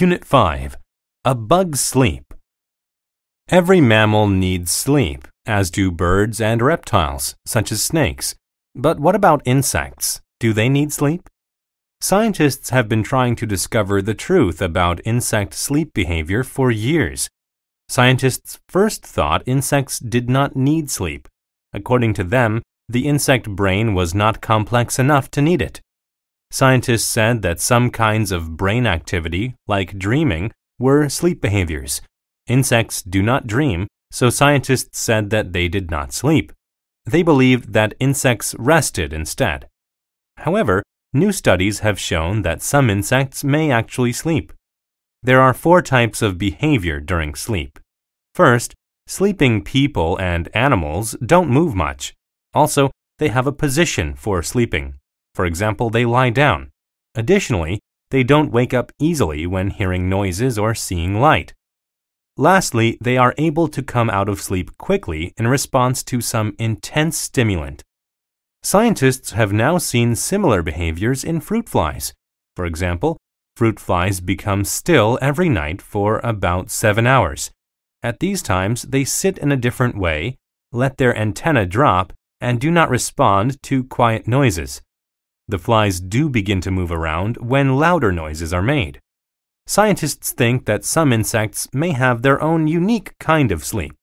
Unit 5 A Bug's Sleep. Every mammal needs sleep, as do birds and reptiles, such as snakes. But what about insects? Do they need sleep? Scientists have been trying to discover the truth about insect sleep behavior for years. Scientists first thought insects did not need sleep. According to them, the insect brain was not complex enough to need it. Scientists said that some kinds of brain activity, like dreaming, were sleep behaviors. Insects do not dream, so scientists said that they did not sleep. They believed that insects rested instead. However, new studies have shown that some insects may actually sleep. There are four types of behavior during sleep. First, sleeping people and animals don't move much. Also, they have a position for sleeping. For example, they lie down. Additionally, they don't wake up easily when hearing noises or seeing light. Lastly, they are able to come out of sleep quickly in response to some intense stimulant. Scientists have now seen similar behaviors in fruit flies. For example, fruit flies become still every night for about seven hours. At these times, they sit in a different way, let their antenna drop, and do not respond to quiet noises. The flies do begin to move around when louder noises are made. Scientists think that some insects may have their own unique kind of sleep,